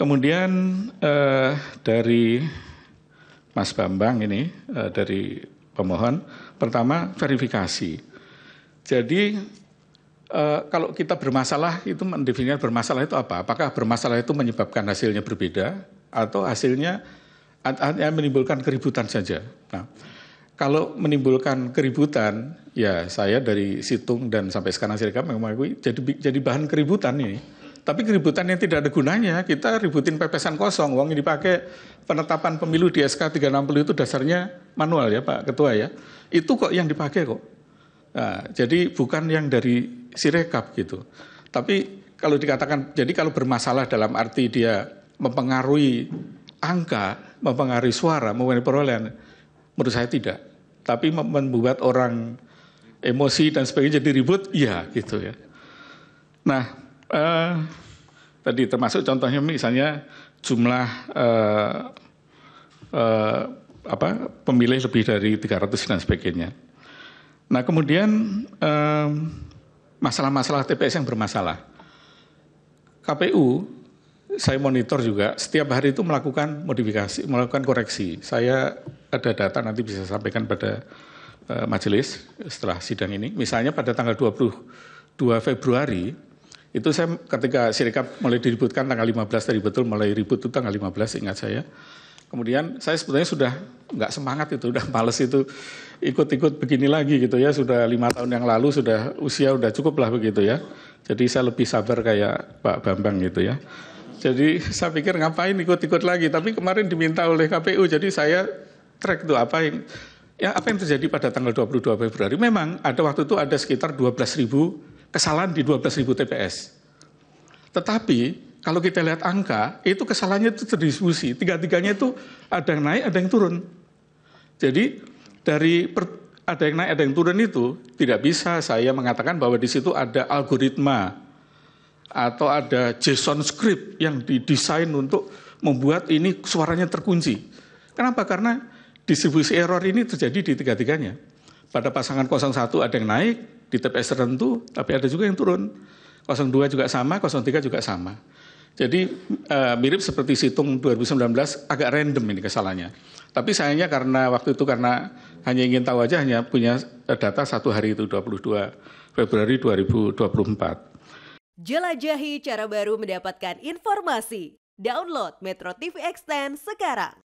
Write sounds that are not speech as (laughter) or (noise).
Kemudian eh, dari Mas Bambang ini eh, dari pemohon, pertama verifikasi. Jadi eh, kalau kita bermasalah itu mendefinisikan bermasalah itu apa? Apakah bermasalah itu menyebabkan hasilnya berbeda atau hasilnya hanya menimbulkan keributan saja? Nah, kalau menimbulkan keributan, ya saya dari Situng dan sampai sekarang saya mengakui jadi jadi bahan keributan ini tapi keributan yang tidak ada gunanya, kita ributin pepesan kosong. Uang yang dipakai penetapan pemilu di SK 360 itu dasarnya manual ya Pak Ketua ya. Itu kok yang dipakai kok. Nah, jadi bukan yang dari sirekap gitu. Tapi kalau dikatakan, jadi kalau bermasalah dalam arti dia mempengaruhi angka, mempengaruhi suara, mempengaruhi perolehan, menurut saya tidak. Tapi membuat orang emosi dan sebagainya jadi ribut, iya gitu ya. Nah, eh, tadi termasuk contohnya misalnya jumlah eh, eh, apa pemilih lebih dari 300 dan sebagainya. Nah kemudian eh, masalah-masalah eh, TPS yang bermasalah. KPU saya monitor juga setiap hari itu melakukan modifikasi, melakukan koreksi. Saya ada data nanti bisa sampaikan pada eh, majelis setelah sidang ini. Misalnya pada tanggal 22 Februari itu saya ketika Sirikap mulai diributkan tanggal 15 tadi betul mulai ribut itu tanggal 15 ingat saya. Kemudian saya sebetulnya sudah nggak semangat itu, udah males itu ikut-ikut begini lagi gitu ya. Sudah lima tahun yang lalu sudah usia udah cukup lah begitu ya. Jadi saya lebih sabar kayak Pak Bambang gitu ya. Jadi (laughs) saya pikir ngapain ikut-ikut lagi. Tapi kemarin diminta oleh KPU, jadi saya track itu apa yang ya apa yang terjadi pada tanggal 22 Februari. Memang ada waktu itu ada sekitar 12 ribu kesalahan di 12.000 TPS. Tetapi kalau kita lihat angka, itu kesalahannya itu terdistribusi. Tiga-tiganya itu ada yang naik, ada yang turun. Jadi dari per, ada yang naik, ada yang turun itu tidak bisa saya mengatakan bahwa di situ ada algoritma atau ada JSON script yang didesain untuk membuat ini suaranya terkunci. Kenapa? Karena distribusi error ini terjadi di tiga-tiganya. Pada pasangan 01 ada yang naik, di TPS tertentu, tapi ada juga yang turun. 02 juga sama, 03 juga sama. Jadi uh, mirip seperti situng 2019, agak random ini kesalahannya. Tapi sayangnya karena waktu itu karena hanya ingin tahu aja hanya punya eh, data satu hari itu 22 Februari 2024. Jelajahi cara baru mendapatkan informasi. Download Metro TV Extend sekarang.